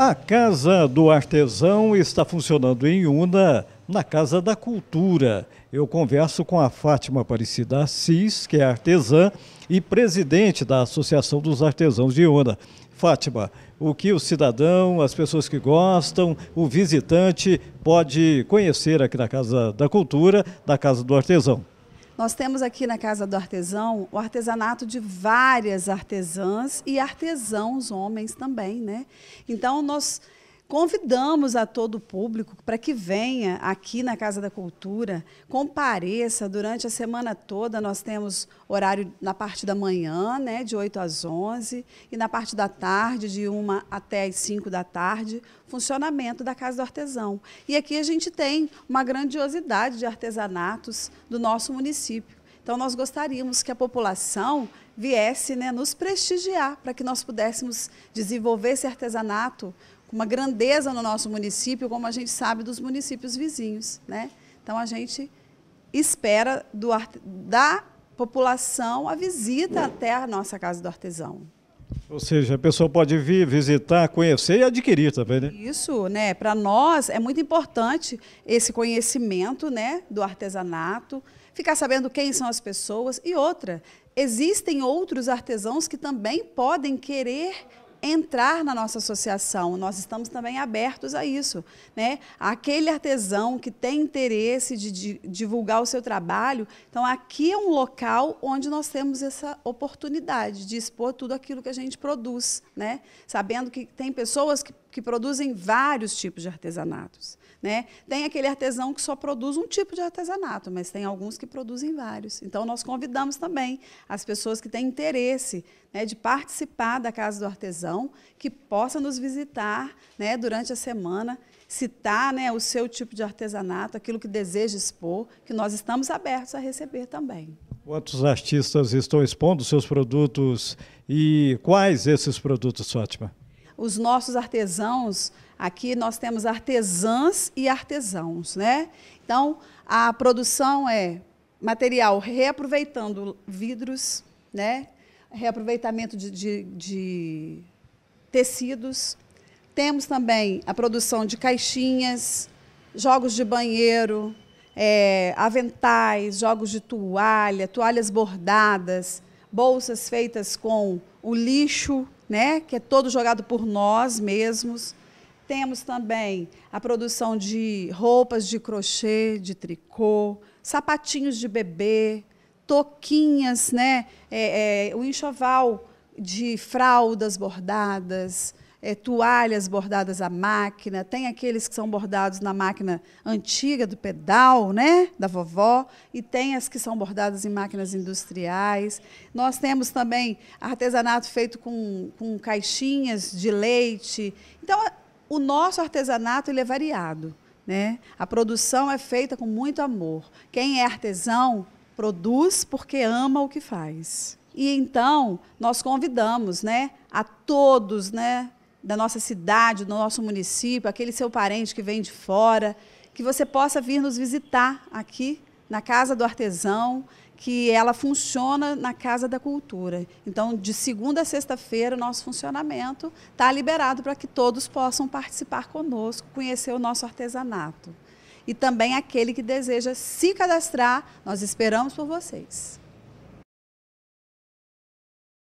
A Casa do Artesão está funcionando em Una, na Casa da Cultura. Eu converso com a Fátima Aparecida Assis, que é artesã e presidente da Associação dos Artesãos de Una. Fátima, o que o cidadão, as pessoas que gostam, o visitante pode conhecer aqui na Casa da Cultura, da Casa do Artesão? Nós temos aqui na Casa do Artesão o artesanato de várias artesãs e artesãos homens também, né? Então, nós Convidamos a todo o público para que venha aqui na Casa da Cultura, compareça durante a semana toda. Nós temos horário na parte da manhã, né, de 8 às 11, e na parte da tarde, de 1 até as 5 da tarde, funcionamento da Casa do Artesão. E aqui a gente tem uma grandiosidade de artesanatos do nosso município. Então, nós gostaríamos que a população viesse né, nos prestigiar para que nós pudéssemos desenvolver esse artesanato com uma grandeza no nosso município, como a gente sabe dos municípios vizinhos. Né? Então, a gente espera do, da população a visita até a nossa Casa do Artesão. Ou seja, a pessoa pode vir visitar, conhecer e adquirir também, né? Isso, né? Para nós é muito importante esse conhecimento, né, do artesanato, ficar sabendo quem são as pessoas e outra, existem outros artesãos que também podem querer entrar na nossa associação. Nós estamos também abertos a isso. Né? Aquele artesão que tem interesse de, de divulgar o seu trabalho, então aqui é um local onde nós temos essa oportunidade de expor tudo aquilo que a gente produz, né? sabendo que tem pessoas que que produzem vários tipos de artesanatos. Né? Tem aquele artesão que só produz um tipo de artesanato, mas tem alguns que produzem vários. Então, nós convidamos também as pessoas que têm interesse né, de participar da Casa do Artesão, que possa nos visitar né, durante a semana, citar né, o seu tipo de artesanato, aquilo que deseja expor, que nós estamos abertos a receber também. Quantos artistas estão expondo seus produtos e quais esses produtos, Fátima? os nossos artesãos, aqui nós temos artesãs e artesãos, né? Então, a produção é material reaproveitando vidros, né? reaproveitamento de, de, de, tecidos. Temos também a produção de caixinhas, jogos de banheiro, é, aventais, jogos de toalha, toalhas bordadas, bolsas feitas com o lixo né, que é todo jogado por nós mesmos. Temos também a produção de roupas de crochê, de tricô, sapatinhos de bebê, toquinhas, né, é, é, o enxoval de fraldas bordadas, é, toalhas bordadas à máquina, tem aqueles que são bordados na máquina antiga do pedal, né, da vovó, e tem as que são bordadas em máquinas industriais. Nós temos também artesanato feito com, com caixinhas de leite. Então, o nosso artesanato ele é variado. Né? A produção é feita com muito amor. Quem é artesão produz porque ama o que faz. E então nós convidamos né, a todos né, da nossa cidade, do nosso município, aquele seu parente que vem de fora, que você possa vir nos visitar aqui na Casa do Artesão, que ela funciona na Casa da Cultura. Então, de segunda a sexta-feira, o nosso funcionamento está liberado para que todos possam participar conosco, conhecer o nosso artesanato. E também aquele que deseja se cadastrar, nós esperamos por vocês.